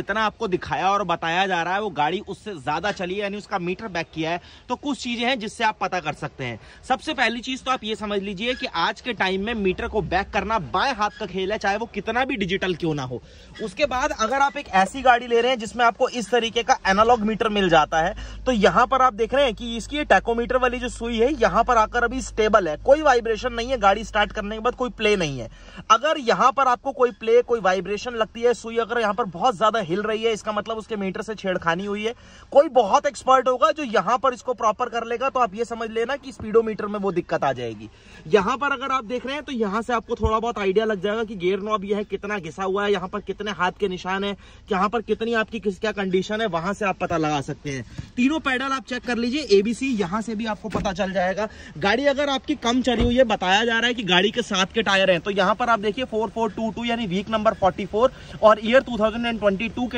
जितना आपको दिखाया और बताया जा रहा है वो गाड़ी उससे ज्यादा चली है यानी उसका मीटर बैक किया है तो कुछ चीजें हैं जिससे आप पता कर सकते हैं सबसे पहली चीज तो आप ये समझ लीजिए कि आज के टाइम में मीटर को बैक करना बाएं हाथ का खेल है चाहे वो कितना भी डिजिटल क्यों ना हो उसके बाद अगर आप एक ऐसी गाड़ी ले रहे हैं जिसमें आपको इस तरीके का एनालॉग मीटर मिल जाता है तो यहां पर आप देख रहे हैं कि इसकी टैकोमीटर वाली जो सुई है यहां पर आकर अभी स्टेबल है कोई वाइब्रेशन नहीं है गाड़ी स्टार्ट करने के बाद कोई प्ले नहीं है अगर यहां पर आपको कोई प्ले कोई वाइब्रेशन लगती है सुई अगर यहां पर बहुत ज्यादा हिल रही है इसका मतलब उसके मीटर से छेड़खानी हुई है कोई बहुत एक्सपर्ट होगा जो यहां पर इसको प्रॉपर कर लेगा तो आप ये समझ लेना की स्पीडोमीटर में वो दिक्कत आ जाएगी यहां पर अगर आप देख रहे हैं तो यहां से आपको थोड़ा बहुत आइडिया लग जाएगा कि गेयर नॉब यह कितना घिसा हुआ है यहां पर कितने हाथ के निशान है यहां पर कितनी आपकी किस क्या कंडीशन है वहां से आप पता लगा सकते हैं तीनों तीनों पैडल आप चेक कर लीजिए एबीसी यहाँ से भी आपको पता चल जाएगा गाड़ी अगर आपकी कम चली हुई है बताया जा रहा है कि गाड़ी के साथ के टायर हैं तो यहाँ पर आप देखिए फोर यानी वीक नंबर फोर्टी और ईयर टू के